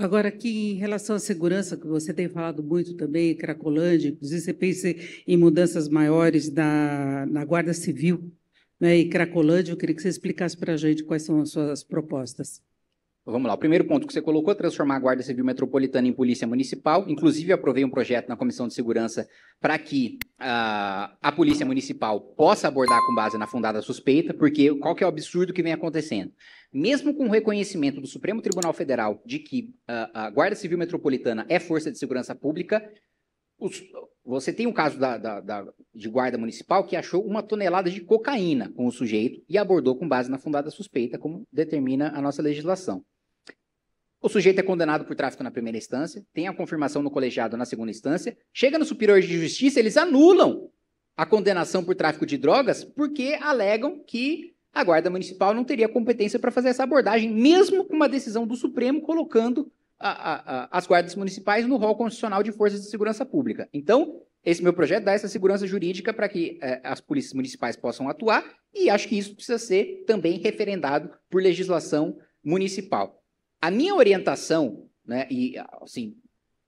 Agora, aqui em relação à segurança, que você tem falado muito também, Cracolândia, inclusive você pensa em mudanças maiores na, na Guarda Civil né, e Cracolândia, eu queria que você explicasse para a gente quais são as suas propostas. Vamos lá, o primeiro ponto que você colocou, transformar a Guarda Civil Metropolitana em Polícia Municipal. Inclusive, aprovei um projeto na Comissão de Segurança para que uh, a Polícia Municipal possa abordar com base na fundada suspeita, porque qual que é o absurdo que vem acontecendo? mesmo com o reconhecimento do Supremo Tribunal Federal de que a, ah, a Guarda Civil Metropolitana é força de segurança pública, os, você tem o um caso da, da, da, de guarda municipal que achou uma tonelada de cocaína com o sujeito e abordou com base na fundada suspeita, como determina a nossa legislação. O sujeito é condenado por tráfico na primeira instância, tem a confirmação no colegiado na segunda instância, chega no Superior de Justiça, eles anulam a condenação por tráfico de drogas porque alegam que a Guarda Municipal não teria competência para fazer essa abordagem, mesmo com uma decisão do Supremo colocando a, a, a, as guardas municipais no rol constitucional de forças de segurança pública. Então, esse meu projeto dá essa segurança jurídica para que eh, as polícias municipais possam atuar, e acho que isso precisa ser também referendado por legislação municipal. A minha orientação, né, e assim,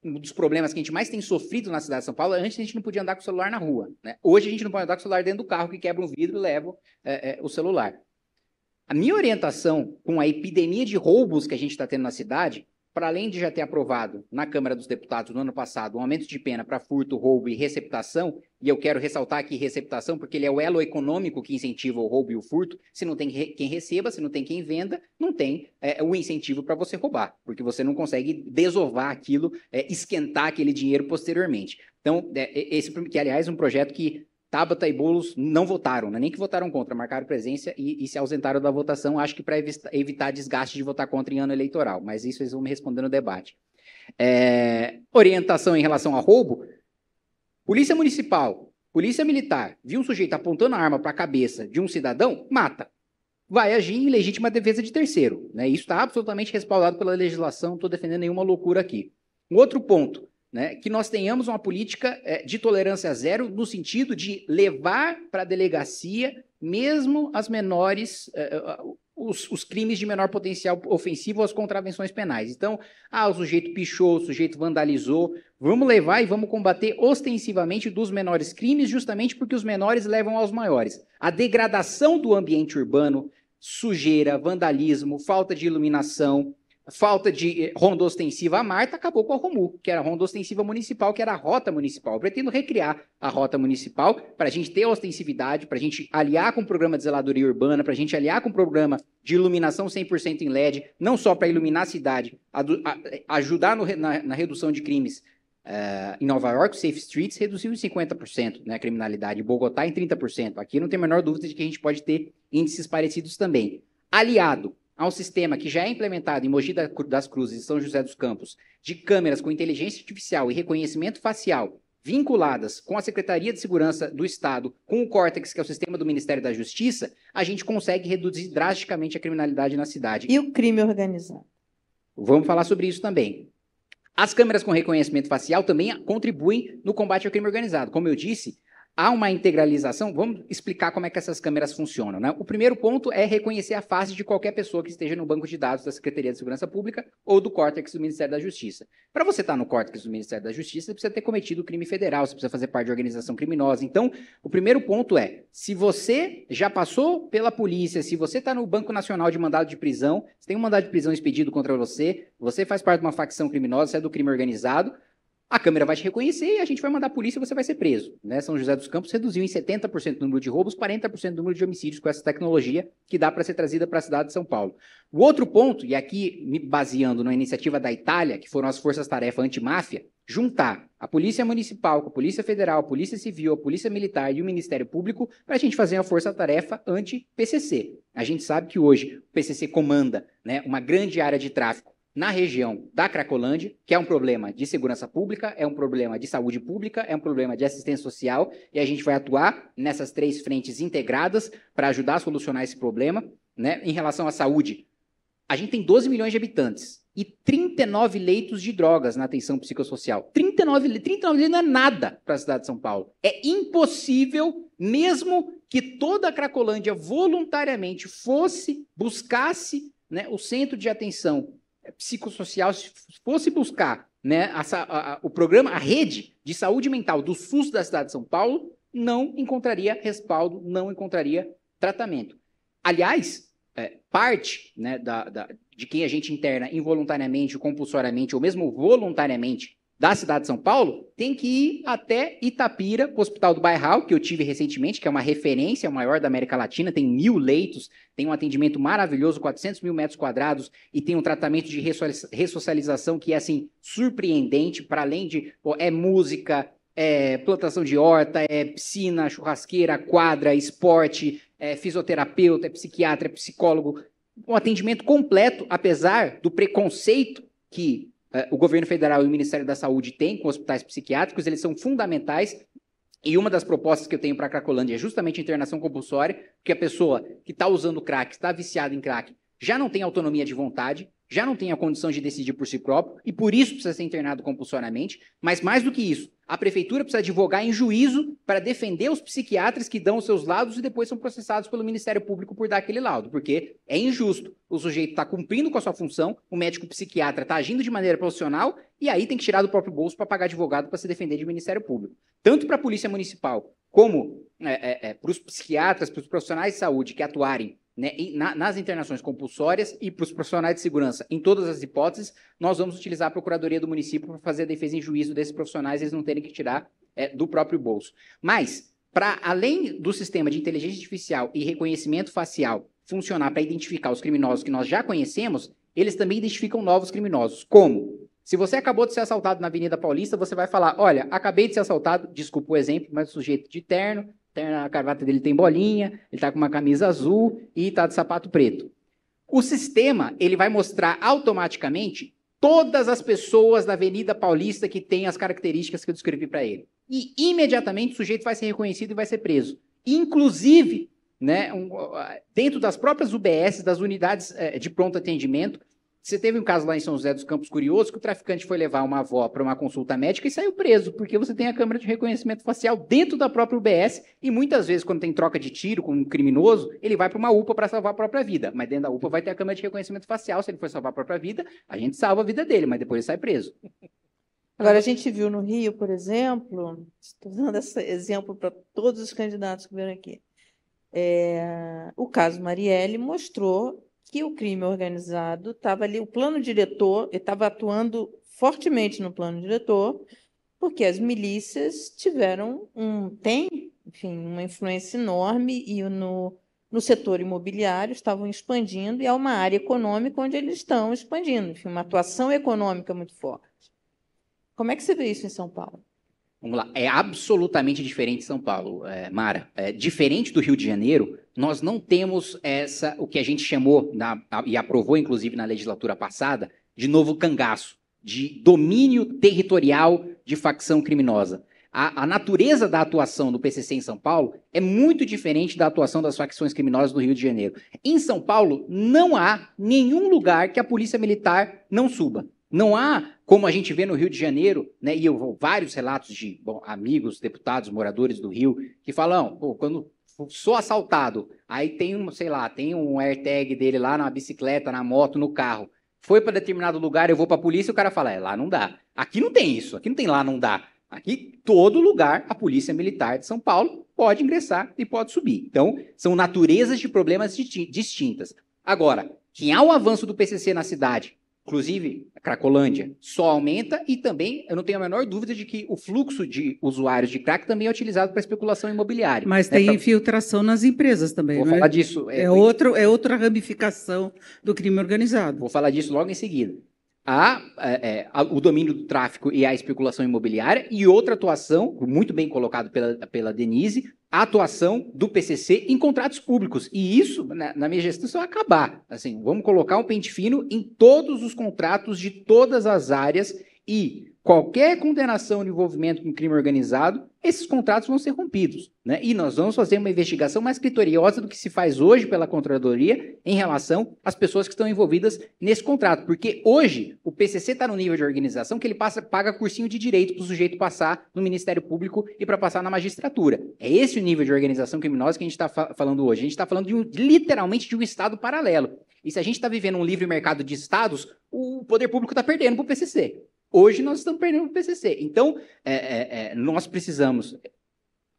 um dos problemas que a gente mais tem sofrido na cidade de São Paulo, é antes a gente não podia andar com o celular na rua. Né? Hoje a gente não pode andar com o celular dentro do carro, que quebra um vidro e leva é, é, o celular. A minha orientação com a epidemia de roubos que a gente está tendo na cidade para além de já ter aprovado na Câmara dos Deputados no ano passado um aumento de pena para furto, roubo e receptação, e eu quero ressaltar aqui receptação porque ele é o elo econômico que incentiva o roubo e o furto, se não tem quem receba, se não tem quem venda, não tem é, o incentivo para você roubar, porque você não consegue desovar aquilo, é, esquentar aquele dinheiro posteriormente. Então, é, é esse que aliás é um projeto que Tabata e Boulos não votaram, né? nem que votaram contra, marcaram presença e, e se ausentaram da votação, acho que para evitar, evitar desgaste de votar contra em ano eleitoral, mas isso eles vão me responder no debate. É, orientação em relação a roubo, polícia municipal, polícia militar, viu um sujeito apontando a arma para a cabeça de um cidadão, mata. Vai agir em legítima defesa de terceiro. Né? Isso está absolutamente respaldado pela legislação, não estou defendendo nenhuma loucura aqui. Um outro ponto, né, que nós tenhamos uma política é, de tolerância zero no sentido de levar para a delegacia mesmo as menores, é, é, os, os, crimes de menor potencial ofensivo as contravenções penais. Então, ah, o sujeito pichou, o sujeito vandalizou, vamos levar e vamos combater ostensivamente dos menores crimes, justamente porque os menores levam aos maiores. A degradação do ambiente urbano, sujeira, vandalismo, falta de iluminação, falta de eh, ronda ostensiva a Marta acabou com a Romu, que era a ronda ostensiva municipal, que era a rota municipal. Eu pretendo recriar a rota municipal para a gente ter ostensividade, para a gente aliar com o programa de zeladoria urbana, para a gente aliar com o programa de iluminação 100% em LED, não só para iluminar a cidade, a, a, eh, ajudar no, na, na, redução de crimes. Uh, em Nova York, Safe Streets reduziu em 50% né, a criminalidade, em Bogotá em 30%. Aqui não tem a menor dúvida de que a gente pode ter índices parecidos também. Aliado a um sistema que já é implementado em Mogi das Cruzes e São José dos Campos, de câmeras com inteligência artificial e reconhecimento facial vinculadas com a Secretaria de Segurança do Estado, com o Cortex, que é o sistema do Ministério da Justiça, a gente consegue reduzir drasticamente a criminalidade na cidade. E o crime organizado? Vamos falar sobre isso também. As câmeras com reconhecimento facial também contribuem no combate ao crime organizado. Como eu disse, há uma integralização. Vamos explicar como é que essas câmeras funcionam. Né? O primeiro ponto é reconhecer a face de qualquer pessoa que esteja no banco de dados da Secretaria de Segurança Pública ou do córtex do Ministério da Justiça. Para você estar no córtex do Ministério da Justiça, você precisa ter cometido crime federal, você precisa fazer parte de organização criminosa. Então, o primeiro ponto é: se você já passou pela polícia, se você está no Banco Nacional de Mandado de Prisão, você tem um mandado de prisão expedido contra você, você faz parte de uma facção criminosa, você é do crime organizado a câmera vai te reconhecer e a gente vai mandar a polícia e você vai ser preso. Né? São José dos Campos reduziu em 70% o número de roubos, 40% o número de homicídios com essa tecnologia que dá para ser trazida para a cidade de São Paulo. O outro ponto, e aqui me baseando na iniciativa da Itália, que foram as forças-tarefa antimáfia, juntar a Polícia Municipal com a Polícia Federal, a Polícia Civil, a Polícia Militar e o Ministério Público para a gente fazer uma força-tarefa anti-PCC. A gente sabe que hoje o PCC comanda né, uma grande área de tráfico na região da Cracolândia, que é um problema de segurança pública, é um problema de saúde pública, é um problema de assistência social, e a gente vai atuar nessas três frentes integradas para ajudar a solucionar esse problema. Né? Em relação à saúde, a gente tem 12 milhões de habitantes e 39 leitos de drogas na atenção psicossocial. 39, 39 leitos não é nada para a cidade de São Paulo. É impossível, mesmo que toda a Cracolândia voluntariamente fosse, buscasse né, o centro de atenção psicossocial, se fosse buscar né, a, a, o programa, a rede de saúde mental do SUS da cidade de São Paulo, não encontraria respaldo, não encontraria tratamento. Aliás, é, parte né, da, da, de quem a gente interna involuntariamente, compulsoriamente ou mesmo voluntariamente da cidade de São Paulo, tem que ir até Itapira, o Hospital do Bairral, que eu tive recentemente, que é uma referência é maior da América Latina, tem mil leitos, tem um atendimento maravilhoso, 400 mil metros quadrados, e tem um tratamento de ressocialização que é, assim, surpreendente, para além de, pô, é música, é plantação de horta, é piscina, churrasqueira, quadra, esporte, é fisioterapeuta, é psiquiatra, é psicólogo, um atendimento completo, apesar do preconceito que é, o governo federal e o Ministério da Saúde têm com hospitais psiquiátricos, eles são fundamentais. E uma das propostas que eu tenho para a Cracolândia é justamente a internação compulsória, porque a pessoa que está usando crack, está viciada em crack, já não tem autonomia de vontade, já não tem a condição de decidir por si próprio e por isso precisa ser internado compulsoriamente. Mas mais do que isso, a prefeitura precisa advogar em juízo para defender os psiquiatras que dão os seus laudos e depois são processados pelo Ministério Público por dar aquele laudo, porque é injusto. O sujeito está cumprindo com a sua função, o médico psiquiatra está agindo de maneira profissional e aí tem que tirar do próprio bolso para pagar advogado para se defender de Ministério Público. Tanto para a Polícia Municipal como é, é, é, para os psiquiatras, para os profissionais de saúde que atuarem né, na, nas internações compulsórias e para os profissionais de segurança, em todas as hipóteses, nós vamos utilizar a Procuradoria do município para fazer a defesa em juízo desses profissionais, eles não terem que tirar é, do próprio bolso. Mas, para além do sistema de inteligência artificial e reconhecimento facial funcionar para identificar os criminosos que nós já conhecemos, eles também identificam novos criminosos. Como? Se você acabou de ser assaltado na Avenida Paulista, você vai falar: olha, acabei de ser assaltado, desculpa o exemplo, mas o sujeito de terno, tem, a gravata dele tem bolinha, ele está com uma camisa azul e está de sapato preto. O sistema ele vai mostrar automaticamente todas as pessoas da Avenida Paulista que têm as características que eu descrevi para ele. E imediatamente o sujeito vai ser reconhecido e vai ser preso. Inclusive, né, um, dentro das próprias UBS, das unidades é, de pronto atendimento, você teve um caso lá em São José dos Campos curioso que o traficante foi levar uma avó para uma consulta médica e saiu preso, porque você tem a câmera de reconhecimento facial dentro da própria UBS e muitas vezes, quando tem troca de tiro com um criminoso, ele vai para uma UPA para salvar a própria vida. Mas dentro da UPA vai ter a câmera de reconhecimento facial. Se ele for salvar a própria vida, a gente salva a vida dele, mas depois ele sai preso. Agora, a gente viu no Rio, por exemplo, estou dando esse exemplo para todos os candidatos que vieram aqui. É, o caso Marielle mostrou que o crime organizado estava ali, o plano diretor estava atuando fortemente no plano diretor, porque as milícias tiveram um tem, enfim, uma influência enorme e no, no setor imobiliário estavam expandindo e há uma área econômica onde eles estão expandindo, enfim, uma atuação econômica muito forte. Como é que você vê isso em São Paulo? Vamos lá. É absolutamente diferente São Paulo, é, Mara. É, diferente do Rio de Janeiro, nós não temos essa, o que a gente chamou, na, a, e aprovou inclusive na legislatura passada, de novo cangaço, de domínio territorial de facção criminosa. A, a, natureza da atuação do PCC em São Paulo é muito diferente da atuação das facções criminosas do Rio de Janeiro. Em São Paulo, não há nenhum lugar que a polícia militar não suba. Não há, como a gente vê no Rio de Janeiro, né, e eu vários relatos de bom, amigos, deputados, moradores do Rio, que falam, quando sou assaltado, aí tem um, sei lá, tem um AirTag dele lá na bicicleta, na moto, no carro. Foi para determinado lugar, eu vou para a polícia, o cara fala, é, lá não dá. Aqui não tem isso, aqui não tem lá não dá. Aqui, todo lugar, a Polícia Militar de São Paulo pode ingressar e pode subir. Então, são naturezas de problemas distintas. Agora, que há um avanço do PCC na cidade inclusive a Cracolândia, só aumenta e também eu não tenho a menor dúvida de que o fluxo de usuários de crack também é utilizado para especulação imobiliária. Mas né? tem infiltração nas empresas também. Vou né? falar disso. É, é, outro, é outra ramificação do crime organizado. Vou falar disso logo em seguida. Há é, é, o domínio do tráfico e a especulação imobiliária, e outra atuação, muito bem colocado pela, pela Denise, a atuação do PCC em contratos públicos. E isso, na, na minha gestão, isso vai acabar. Assim, vamos colocar um pente fino em todos os contratos de todas as áreas e qualquer condenação de envolvimento com crime organizado, esses contratos vão ser rompidos. Né? E nós vamos fazer uma investigação mais criteriosa do que se faz hoje pela Contradoria em relação às pessoas que estão envolvidas nesse contrato. Porque hoje o PCC está no nível de organização que ele passa, paga cursinho de direito para o sujeito passar no Ministério Público e para passar na magistratura. É esse o nível de organização criminosa que a gente está fa falando hoje. A gente está falando de um, literalmente de um Estado paralelo. E se a gente está vivendo um livre mercado de Estados, o poder público está perdendo para o PCC. Hoje nós estamos perdendo o PCC. Então, é, é, é, nós precisamos.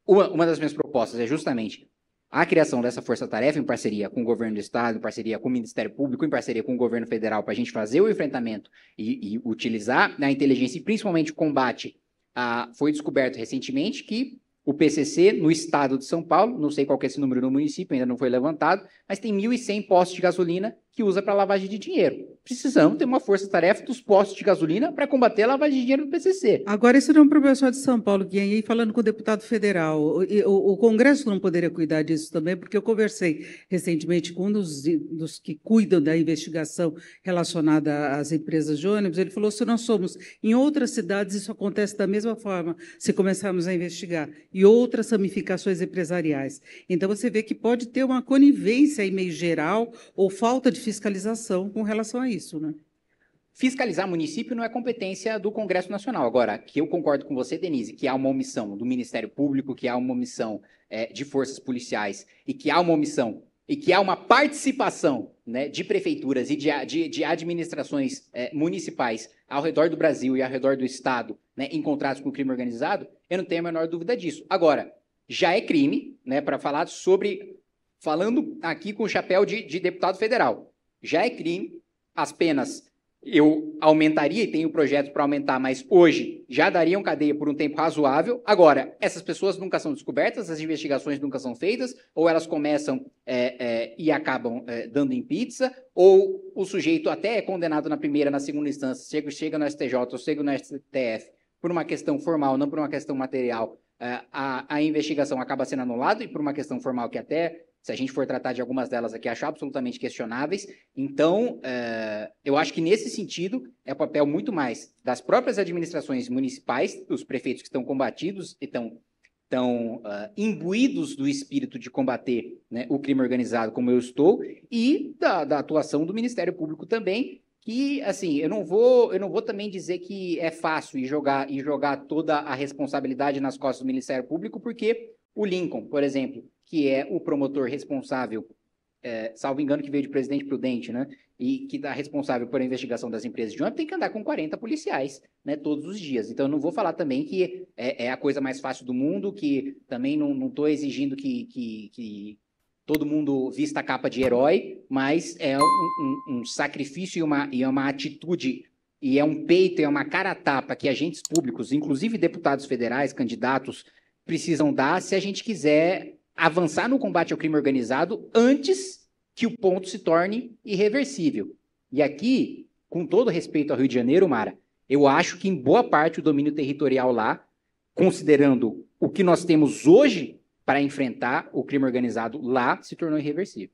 Uma, uma das minhas propostas é justamente a criação dessa força-tarefa em parceria com o governo do Estado, em parceria com o Ministério Público, em parceria com o governo federal, para a gente fazer o enfrentamento e, e utilizar a inteligência e principalmente o combate. A, foi descoberto recentemente que o PCC no estado de São Paulo, não sei qual é esse número no município, ainda não foi levantado, mas tem 1.100 postos de gasolina que usa para lavagem de dinheiro precisamos ter uma força-tarefa dos postos de gasolina para combater a lavagem de dinheiro do PCC. Agora, isso não é um problema só de São Paulo, que aí falando com o deputado federal, o, o, o, Congresso não poderia cuidar disso também, porque eu conversei recentemente com um dos, dos que cuidam da investigação relacionada às empresas de ônibus, ele falou, se nós somos em outras cidades, isso acontece da mesma forma, se começarmos a investigar, e outras ramificações empresariais. Então, você vê que pode ter uma conivência aí meio geral ou falta de fiscalização com relação a isso, né? Fiscalizar município não é competência do Congresso Nacional. Agora, que eu concordo com você, Denise, que há uma omissão do Ministério Público, que há uma omissão é, de forças policiais e que há uma omissão e que há uma participação né, de prefeituras e de, de, de administrações é, municipais ao redor do Brasil e ao redor do Estado né, em contratos com o crime organizado, eu não tenho a menor dúvida disso. Agora, já é crime, né, para falar sobre. Falando aqui com o chapéu de, de deputado federal, já é crime as penas eu aumentaria e tenho projetos para aumentar, mas hoje já dariam cadeia por um tempo razoável. Agora, essas pessoas nunca são descobertas, as investigações nunca são feitas, ou elas começam é, é, e acabam é, dando em pizza, ou o sujeito até é condenado na primeira, na segunda instância, chega, chega no STJ ou chega no STF por uma questão formal, não por uma questão material, é, a, a investigação acaba sendo anulada e por uma questão formal que até se a gente for tratar de algumas delas aqui, achar absolutamente questionáveis. Então, é, eu acho que nesse sentido é papel muito mais das próprias administrações municipais, dos prefeitos que estão combatidos e estão estão uh, imbuídos do espírito de combater né, o crime organizado, como eu estou, e da, da, atuação do Ministério Público também, que assim eu não vou eu não vou também dizer que é fácil e jogar e jogar toda a responsabilidade nas costas do Ministério Público, porque o Lincoln, por exemplo, que é o promotor responsável, é, salvo engano que veio de Presidente Prudente, né? E que está responsável por investigação das empresas de ônibus, tem que andar com 40 policiais, né? Todos os dias. Então, eu não vou falar também que é, é a coisa mais fácil do mundo, que também não estou exigindo que, que, que todo mundo vista a capa de herói, mas é um, um, um sacrifício e uma, e é uma atitude, e é um peito, e é uma cara tapa que agentes públicos, inclusive deputados federais, candidatos, precisam dar se a gente quiser avançar no combate ao crime organizado antes que o ponto se torne irreversível. E aqui, com todo respeito ao Rio de Janeiro, Mara, eu acho que em boa parte o domínio territorial lá, considerando o que nós temos hoje para enfrentar o crime organizado lá, se tornou irreversível.